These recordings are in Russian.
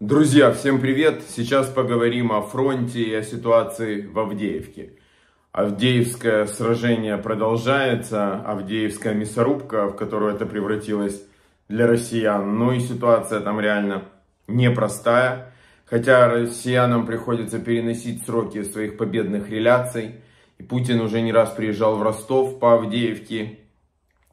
Друзья, всем привет! Сейчас поговорим о фронте и о ситуации в Авдеевке. Авдеевское сражение продолжается, Авдеевская мясорубка, в которую это превратилось для россиян. Ну и ситуация там реально непростая. Хотя россиянам приходится переносить сроки своих победных реляций. И Путин уже не раз приезжал в Ростов по Авдеевке.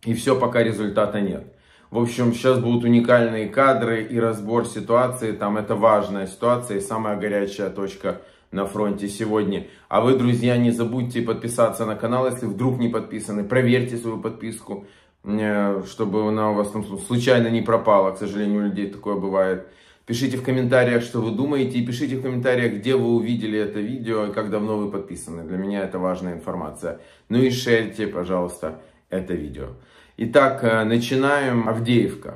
И все, пока результата нет. В общем, сейчас будут уникальные кадры и разбор ситуации. Там это важная ситуация и самая горячая точка на фронте сегодня. А вы, друзья, не забудьте подписаться на канал, если вдруг не подписаны. Проверьте свою подписку, э, чтобы она у вас там случайно не пропала. К сожалению, у людей такое бывает. Пишите в комментариях, что вы думаете, и пишите в комментариях, где вы увидели это видео и как давно вы подписаны. Для меня это важная информация. Ну и шерьте, пожалуйста, это видео. Итак, э, начинаем Авдеевка.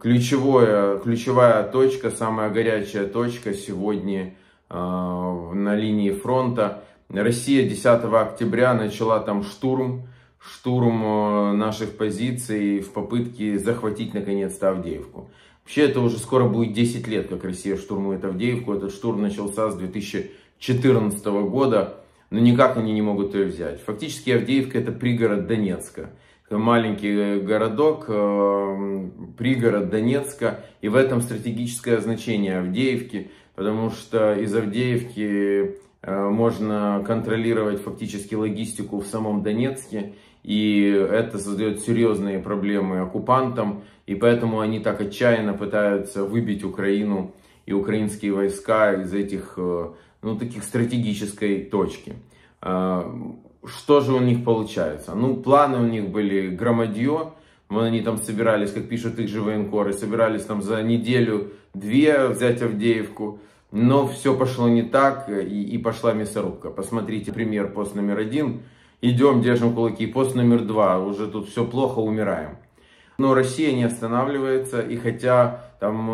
Ключевое, ключевая точка, самая горячая точка сегодня э, на линии фронта. Россия 10 октября начала там штурм, штурм э, наших позиций в попытке захватить наконец-то Авдеевку. Вообще это уже скоро будет 10 лет, как Россия штурмует Авдеевку. Этот штурм начался с 2014 года, но никак они не могут ее взять. Фактически Авдеевка это пригород Донецка маленький э, городок, э, пригород Донецка, и в этом стратегическое значение Авдеевки, потому что из Авдеевки э, можно контролировать фактически логистику в самом Донецке, и это создает серьезные проблемы оккупантам, и поэтому они так отчаянно пытаются выбить Украину и украинские войска из этих, ну, таких стратегической точки. А, что же у них получается? Ну, планы у них были громадье, они там собирались, как пишут их же военкоры, собирались там за неделю-две взять Авдеевку, но все пошло не так и, и пошла мясорубка. Посмотрите пример пост номер один, идем, держим кулаки, пост номер два, уже тут все плохо, умираем. Но Россия не останавливается, и хотя там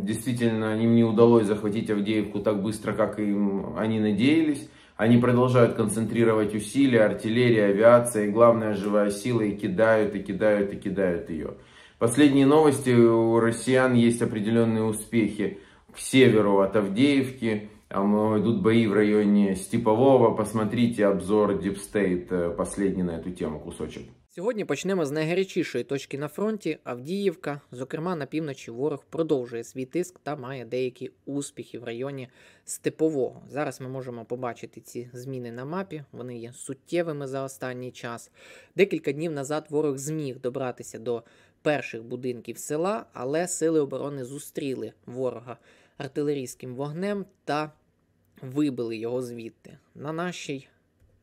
эм, действительно им не удалось захватить Авдеевку так быстро, как им они надеялись, они продолжают концентрировать усилия, артиллерия, авиация и, главная живая сила, и кидают, и кидают, и кидают ее. Последние новости у россиян есть определенные успехи к северу от Авдеевки, там идут бои в районе Степового, посмотрите обзор Deep State, э, последний на эту тему кусочек. Сьогодні почнемо з найгарячішої точки на фронті Авдіївка. Зокрема, на півночі ворог продовжує свій тиск та має деякі успіхи в районі Степового. Зараз ми можемо побачити ці зміни на мапі. Вони є суттєвими за останній час. Декілька днів назад ворог зміг добратися до перших будинків села, але сили оборони зустріли ворога артилерійським вогнем та вибили його звідти. На нашій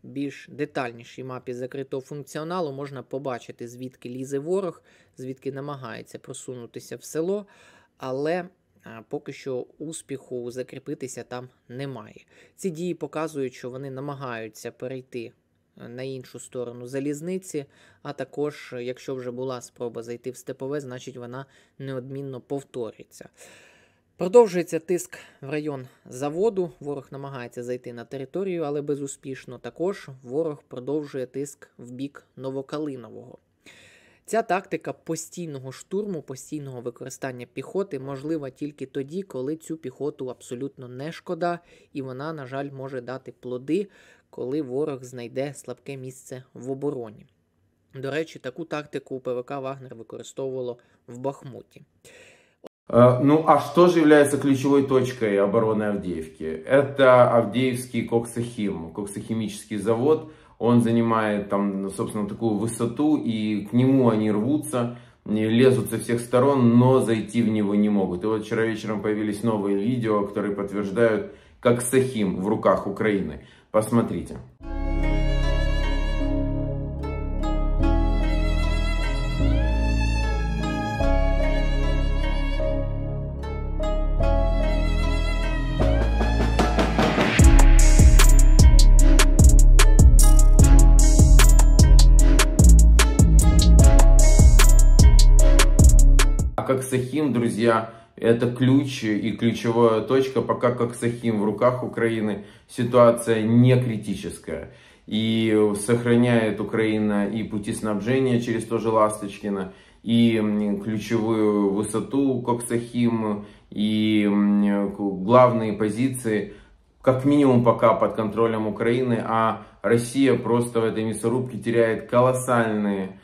більш детальнішій мапі закритого функціоналу можна побачити, звідки лізе ворог, звідки намагається просунутися в село, але е, поки що успіху закріпитися там немає. Ці дії показують, що вони намагаються перейти. Е, на іншу сторону залізниці, а також, якщо вже була спроба зайти в степове, значить вона неодмінно повториться. Продовжується тиск в район заводу. Ворог намагається зайти на територію, але безуспішно. Також ворог продовжує тиск в бік Новокалинового. Ця тактика постійного штурму, постійного використання піхоти можлива тільки тоді, коли цю піхоту абсолютно не шкода, і вона, на жаль, може дати плоди, коли ворог знайде слабке місце в обороні. До речі, таку тактику ПВК Вагнер використовувало в Бахмуті. Э, ну а что же является ключевой точкой обороны Авдеевки? Это Авдеевский коксохим, коксохимический завод. Он занимает там, собственно, такую высоту, и к нему они рвутся, лезут со всех сторон, но зайти в него не могут. И вот вчера вечером появились новые видео, которые подтверждают коксохим в руках Украины. Посмотрите. как Сахим, друзья, это ключ и ключевая точка, пока как Сахим в руках Украины ситуация не критическая. И сохраняет Украина и пути снабжения через тоже Ласточкина, и ключевую высоту Коксахим, и главные позиции, как минимум пока под контролем Украины, а Россия просто в этой мясорубке теряет колоссальные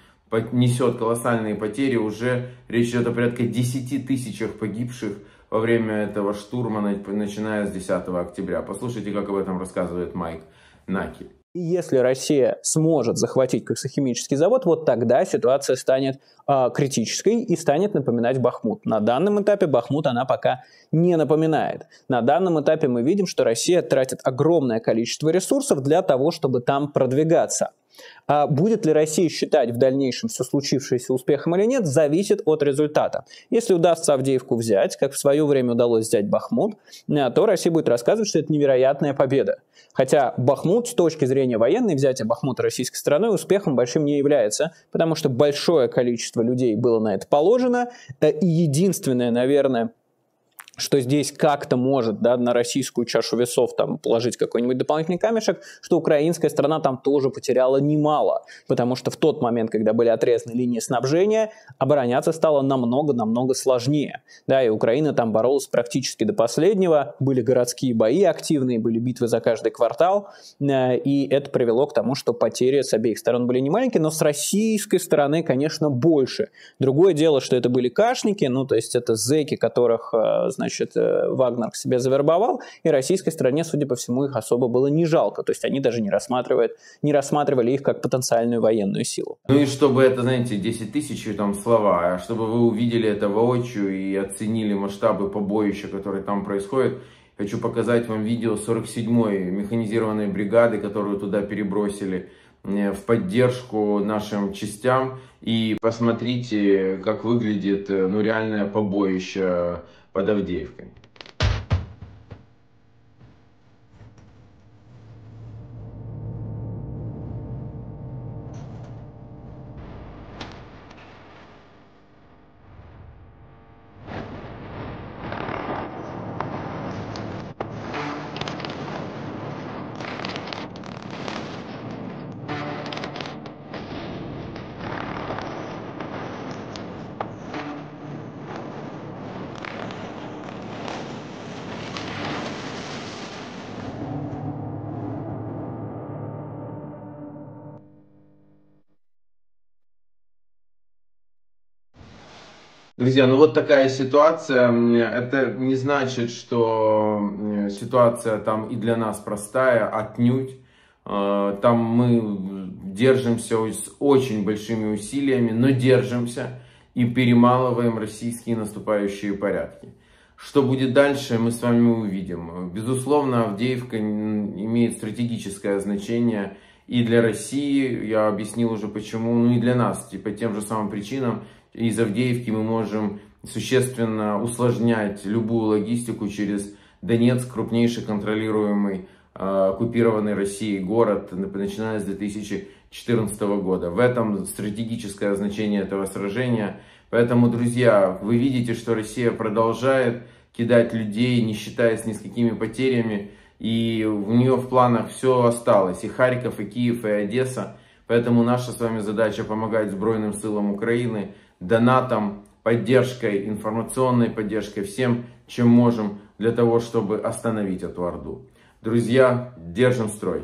несет колоссальные потери. Уже речь идет о порядка 10 тысячах погибших во время этого штурма, начиная с 10 октября. Послушайте, как об этом рассказывает Майк Наки. Если Россия сможет захватить коксохимический завод, вот тогда ситуация станет э, критической и станет напоминать Бахмут. На данном этапе Бахмут она пока не напоминает. На данном этапе мы видим, что Россия тратит огромное количество ресурсов для того, чтобы там продвигаться. А будет ли Россия считать в дальнейшем все случившееся успехом или нет, зависит от результата. Если удастся Авдеевку взять, как в свое время удалось взять Бахмут, э, то Россия будет рассказывать, что это невероятная победа. Хотя Бахмут с точки зрения военной взятия Бахмута российской страной успехом большим не является, потому что большое количество людей было на это положено, э, и единственное, наверное, что здесь как-то может да, на российскую чашу весов там, положить какой-нибудь дополнительный камешек, что украинская страна там тоже потеряла немало, потому что в тот момент, когда были отрезаны линии снабжения, обороняться стало намного-намного сложнее. Да, и Украина там боролась практически до последнего, были городские бои активные, были битвы за каждый квартал, э, и это привело к тому, что потери с обеих сторон были немаленькие, но с российской стороны, конечно, больше. Другое дело, что это были кашники, ну, то есть это зэки, которых, э, значит, э, Вагнер к себе завербовал, и российской стороне, судя по всему, их особо было не жалко. То есть они даже не, рассматривают, не рассматривали их как потенциальную военную силу. Ну и чтобы это, знаете, 10 тысяч там слова, а чтобы вы увидели это воочию и оценили масштабы побоища, которые там происходят, Хочу показать вам видео 47-й механизированной бригады, которую туда перебросили э, в поддержку нашим частям. И посмотрите, как выглядит э, ну, реальное побоище под Авдеевкой. Друзья, ну вот такая ситуация. Это не значит, что ситуация там и для нас простая, отнюдь. А, там мы держимся с очень большими усилиями, но держимся и перемалываем российские наступающие порядки. Что будет дальше, мы с вами увидим. Безусловно, Авдеевка имеет стратегическое значение и для России, я объяснил уже почему, ну и для нас, типа тем же самым причинам, из Авдеевки мы можем существенно усложнять любую логистику через Донецк, крупнейший контролируемый а, оккупированный Россией город, начиная с 2014 года. В этом стратегическое значение этого сражения. Поэтому, друзья, вы видите, что Россия продолжает кидать людей, не считаясь ни с какими потерями. И у нее в планах все осталось. И Харьков, и Киев, и Одесса. Поэтому наша с вами задача помогать Сбройным силам Украины, донатом, поддержкой, информационной поддержкой, всем, чем можем для того, чтобы остановить эту орду. Друзья, держим строй!